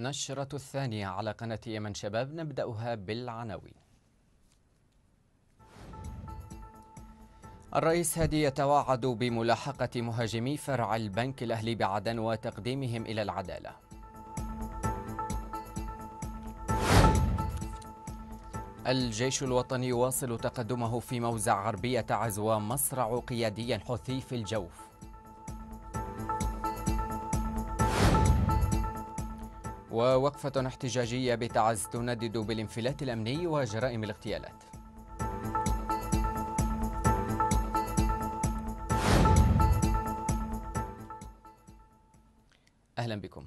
نشرة الثانية على قناة يمن شباب نبدأها بالعناوين الرئيس هادي يتوعد بملاحقة مهاجمي فرع البنك الأهلي بعدن وتقديمهم إلى العدالة الجيش الوطني يواصل تقدمه في موزع غربية عزوى مصرع قيادي حوثي في الجوف ووقفة احتجاجية بتعز تندد بالانفلات الأمني وجرائم الاغتيالات أهلا بكم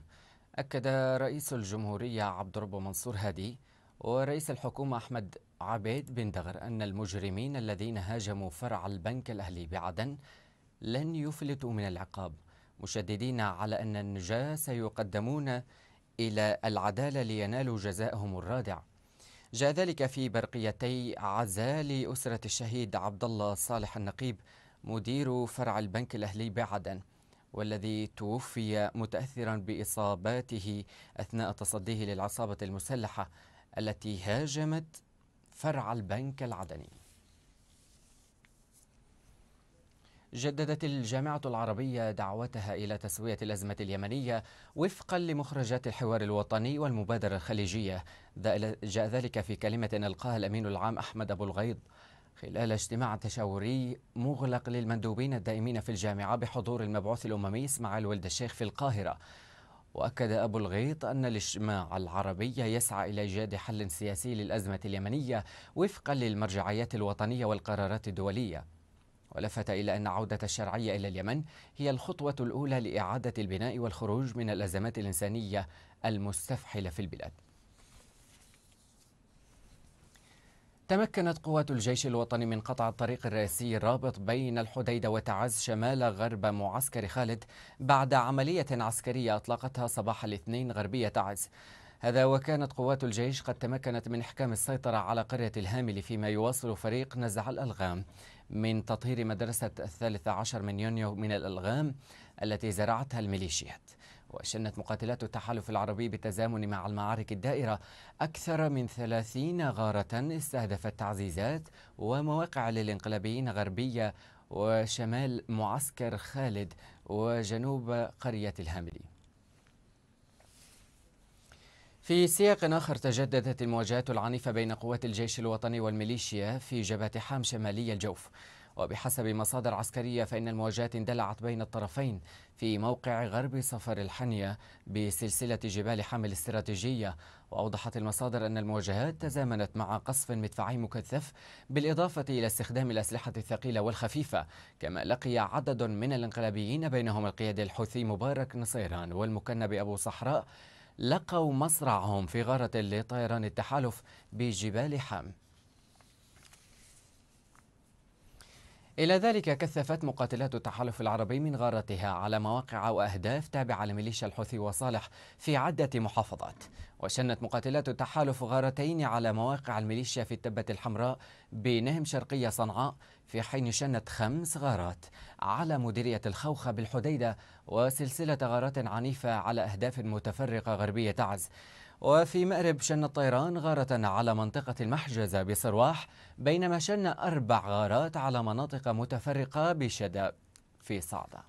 أكد رئيس الجمهورية عبد الرب منصور هادي ورئيس الحكومة أحمد عبيد بن دغر أن المجرمين الذين هاجموا فرع البنك الأهلي بعدن لن يفلتوا من العقاب مشددين على أن النجاة سيقدمون إلى العدالة لينالوا جزاءهم الرادع جاء ذلك في برقيتي عزاء لأسرة الشهيد عبد الله صالح النقيب مدير فرع البنك الأهلي بعدن والذي توفي متأثرا بإصاباته أثناء تصديه للعصابة المسلحة التي هاجمت فرع البنك العدني جددت الجامعة العربية دعوتها إلى تسوية الأزمة اليمنية وفقا لمخرجات الحوار الوطني والمبادرة الخليجية جاء ذلك في كلمة ألقاها الأمين العام أحمد أبو الغيض خلال اجتماع تشاوري مغلق للمندوبين الدائمين في الجامعة بحضور المبعوث الأممي إسماعيل ولد الشيخ في القاهرة وأكد أبو الغيط أن الاجتماع العربي يسعى إلى إيجاد حل سياسي للأزمة اليمنية وفقا للمرجعيات الوطنية والقرارات الدولية ولفت إلى أن عودة الشرعية إلى اليمن هي الخطوة الأولى لإعادة البناء والخروج من الأزمات الإنسانية المستفحلة في البلاد تمكنت قوات الجيش الوطني من قطع الطريق الرئيسي الرابط بين الحديدة وتعز شمال غرب معسكر خالد بعد عملية عسكرية أطلقتها صباح الاثنين غربية تعز هذا وكانت قوات الجيش قد تمكنت من إحكام السيطرة على قرية الهامل فيما يواصل فريق نزع الألغام من تطهير مدرسة الثالث عشر من يونيو من الألغام التي زرعتها الميليشيات وشنت مقاتلات التحالف العربي بالتزامن مع المعارك الدائرة أكثر من ثلاثين غارة استهدفت تعزيزات ومواقع للانقلابيين غربية وشمال معسكر خالد وجنوب قرية الهاملي في سياق آخر تجددت المواجهات العنيفة بين قوات الجيش الوطني والميليشيا في جبهة حام شمالي الجوف وبحسب مصادر عسكرية فإن المواجهات اندلعت بين الطرفين في موقع غرب صفر الحنية بسلسلة جبال حامل الاستراتيجية وأوضحت المصادر أن المواجهات تزامنت مع قصف مدفعي مكثف بالإضافة إلى استخدام الأسلحة الثقيلة والخفيفة كما لقي عدد من الانقلابيين بينهم القيادي الحوثي مبارك نصيران والمكنب أبو صحراء لقوا مصرعهم في غارة لطيران التحالف بجبال حام إلى ذلك كثفت مقاتلات التحالف العربي من غارتها على مواقع وأهداف تابعة لميليشيا الحوثي وصالح في عدة محافظات وشنت مقاتلات التحالف غارتين على مواقع الميليشيا في التبة الحمراء بنهم شرقية صنعاء في حين شنت خمس غارات على مديرية الخوخة بالحديدة وسلسلة غارات عنيفة على أهداف متفرقة غربية تعز وفي مأرب شن الطيران غارة على منطقة المحجزة بصرواح بينما شن أربع غارات على مناطق متفرقة بشدة في صعده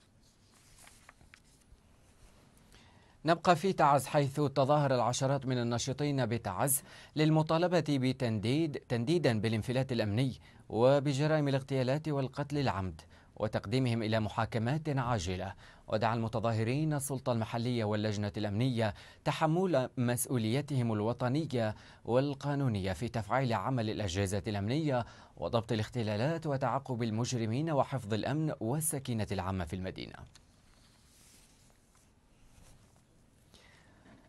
نبقى في تعز حيث تظاهر العشرات من الناشطين بتعز للمطالبة بتنديد تنديدا بالانفلات الأمني وبجرائم الاغتيالات والقتل العمد وتقديمهم إلى محاكمات عاجلة ودعا المتظاهرين السلطة المحلية واللجنة الأمنية تحمل مسؤوليتهم الوطنية والقانونية في تفعيل عمل الأجهزة الأمنية وضبط الاختلالات وتعقب المجرمين وحفظ الأمن والسكينة العامة في المدينة.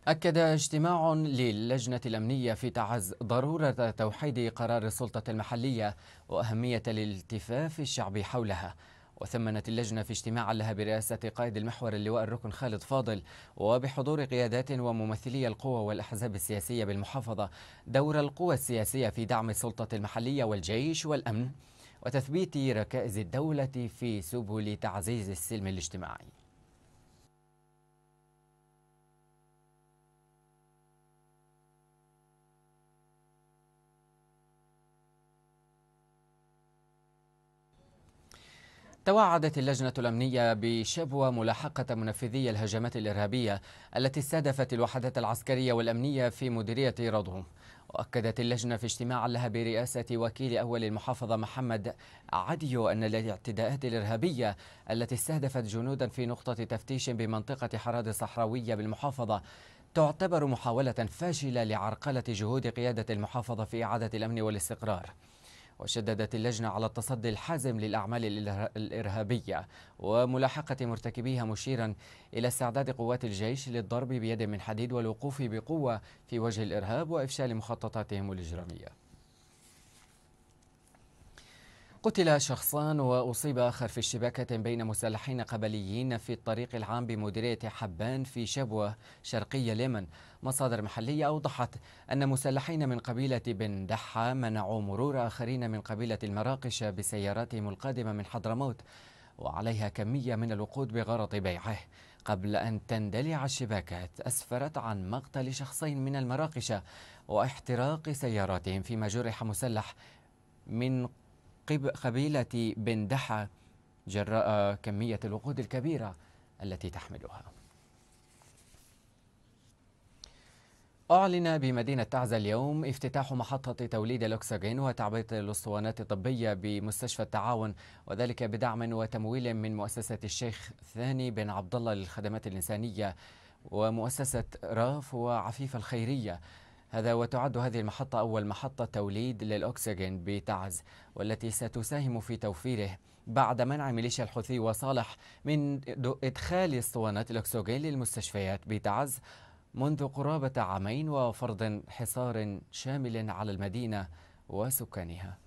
أكد اجتماع للجنة الأمنية في تعز ضرورة توحيد قرار السلطة المحلية وأهمية الالتفاف الشعبي حولها وثمنت اللجنة في اجتماع لها برئاسة قائد المحور اللواء الركن خالد فاضل وبحضور قيادات وممثلي القوى والأحزاب السياسية بالمحافظة دور القوى السياسية في دعم السلطة المحلية والجيش والأمن وتثبيت ركائز الدولة في سبل تعزيز السلم الاجتماعي توعدت اللجنة الأمنية بشبوة ملاحقة منفذي الهجمات الإرهابية التي استهدفت الوحدات العسكرية والأمنية في مديرية رضهم وأكدت اللجنة في اجتماع لها برئاسة وكيل أول المحافظة محمد عديو أن الاعتداءات الإرهابية التي استهدفت جنودا في نقطة تفتيش بمنطقة حراد الصحراوية بالمحافظة تعتبر محاولة فاشلة لعرقلة جهود قيادة المحافظة في إعادة الأمن والاستقرار وشددت اللجنة على التصدي الحازم للأعمال الإرهابية وملاحقة مرتكبيها مشيرا إلى استعداد قوات الجيش للضرب بيد من حديد والوقوف بقوة في وجه الإرهاب وإفشال مخططاتهم الإجرامية قتل شخصان وأصيب آخر في اشتباكة بين مسلحين قبليين في الطريق العام بمديرية حبان في شبوة شرقي اليمن مصادر محلية أوضحت أن مسلحين من قبيلة بن دحة منعوا مرور آخرين من قبيلة المراقش بسياراتهم القادمة من حضرموت وعليها كمية من الوقود بغرض بيعه قبل أن تندلع الشباكات أسفرت عن مقتل شخصين من المراقشة واحتراق سياراتهم فيما جرح مسلح من قبيلة بن دحة جراء كمية الوقود الكبيرة التي تحملها أعلن بمدينة تعزة اليوم افتتاح محطة توليد الأكسجين وتعبئة الأسطوانات الطبية بمستشفى التعاون وذلك بدعم وتمويل من مؤسسة الشيخ ثاني بن عبد الله للخدمات الإنسانية ومؤسسة راف وعفيف الخيرية هذا وتعد هذه المحطة أول محطة توليد للأكسجين بتعز والتي ستساهم في توفيره بعد منع ميليشيا الحوثي وصالح من إدخال اسطوانات الأكسجين للمستشفيات بتعز منذ قرابة عامين وفرض حصار شامل على المدينة وسكانها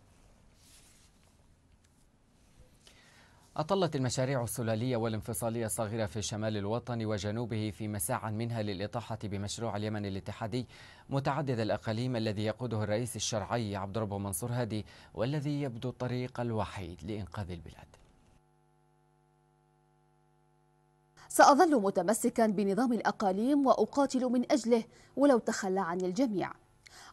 أطلت المشاريع السلالية والانفصالية الصغيرة في شمال الوطن وجنوبه في مساع منها للإطاحة بمشروع اليمن الاتحادي متعدد الأقاليم الذي يقوده الرئيس الشرعي عبد ربه منصور هادي والذي يبدو الطريق الوحيد لإنقاذ البلاد سأظل متمسكا بنظام الأقاليم وأقاتل من أجله ولو تخلى عن الجميع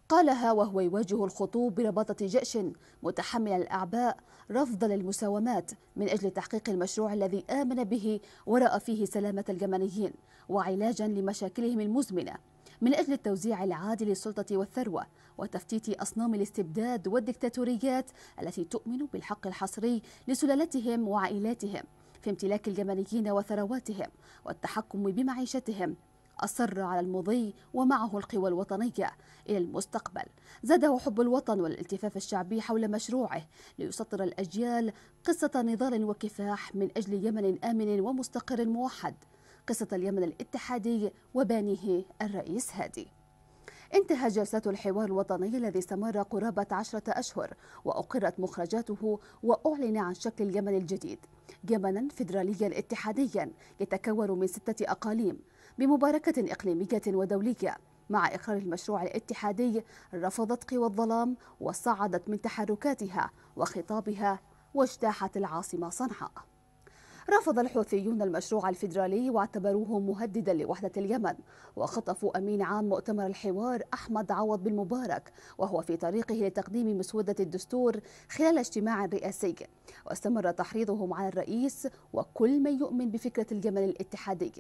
قالها وهو يواجه الخطوب برباطة جأش متحملا الأعباء رفضا للمساومات من أجل تحقيق المشروع الذي آمن به ورأى فيه سلامة الجمانيين وعلاجا لمشاكلهم المزمنة من أجل التوزيع العادل للسلطة والثروة وتفتيت أصنام الاستبداد والدكتاتوريات التي تؤمن بالحق الحصري لسلالتهم وعائلاتهم في امتلاك اليمنيين وثرواتهم والتحكم بمعيشتهم أصر على المضي ومعه القوى الوطنية إلى المستقبل زاده حب الوطن والالتفاف الشعبي حول مشروعه ليسطر الأجيال قصة نضال وكفاح من أجل يمن آمن ومستقر موحد قصة اليمن الاتحادي وبانيه الرئيس هادي انتهى جلسات الحوار الوطني الذي استمر قرابة عشرة أشهر وأقرت مخرجاته وأعلن عن شكل اليمن الجديد يمنا فيدراليا اتحاديا يتكون من ستة أقاليم بمباركة إقليمية ودولية مع إقرار المشروع الاتحادي رفضت قوى الظلام وصعدت من تحركاتها وخطابها واجتاحت العاصمة صنعاء رفض الحوثيون المشروع الفيدرالي واعتبروه مهددا لوحدة اليمن وخطفوا أمين عام مؤتمر الحوار أحمد عوض بن مبارك وهو في طريقه لتقديم مسودة الدستور خلال اجتماع رئاسي واستمر تحريضهم على الرئيس وكل من يؤمن بفكرة اليمن الاتحادي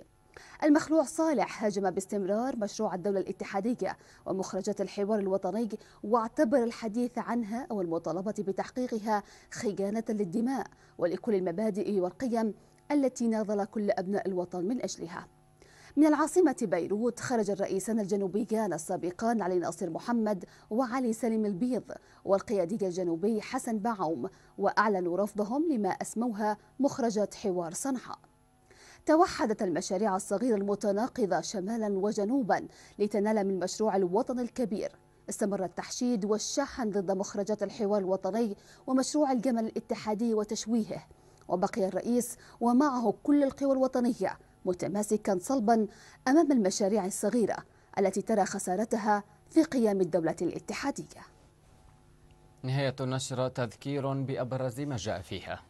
المخلوع صالح هاجم باستمرار مشروع الدولة الاتحادية ومخرجات الحوار الوطني واعتبر الحديث عنها أو المطالبة بتحقيقها خيانة للدماء ولكل المبادئ والقيم التي ناضل كل أبناء الوطن من أجلها من العاصمة بيروت خرج الرئيسان الجنوبيان السابقان علي ناصر محمد وعلي سليم البيض والقيادي الجنوبي حسن بعوم وأعلنوا رفضهم لما أسموها مخرجات حوار صنعاء توحدت المشاريع الصغيرة المتناقضة شمالا وجنوبا لتنال من مشروع الوطن الكبير استمر التحشيد والشحن ضد مخرجات الحوار الوطني ومشروع الجمل الاتحادي وتشويهه وبقي الرئيس ومعه كل القوى الوطنية متماسكا صلبا أمام المشاريع الصغيرة التي ترى خسارتها في قيام الدولة الاتحادية نهاية النشرة تذكير بأبرز ما جاء فيها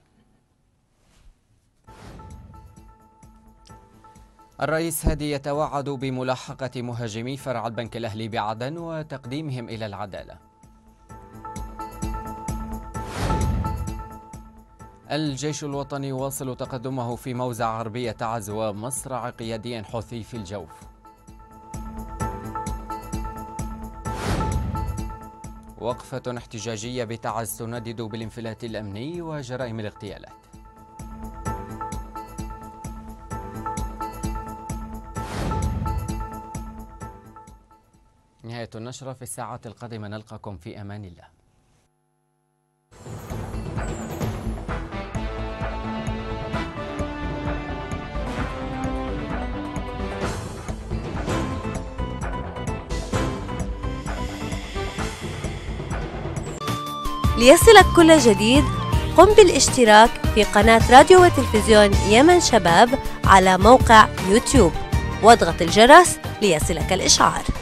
الرئيس هادي يتوعد بملاحقة مهاجمي فرع البنك الأهلي بعدن وتقديمهم إلى العدالة الجيش الوطني يواصل تقدمه في موزع عربية تعز ومصرع قيادي حوثي في الجوف وقفة احتجاجية بتعز تندد بالانفلات الأمني وجرائم الاغتيالات نهاية النشرة في الساعة القادمة نلقاكم في أمان الله ليصلك كل جديد قم بالاشتراك في قناة راديو وتلفزيون يمن شباب على موقع يوتيوب واضغط الجرس ليصلك الإشعار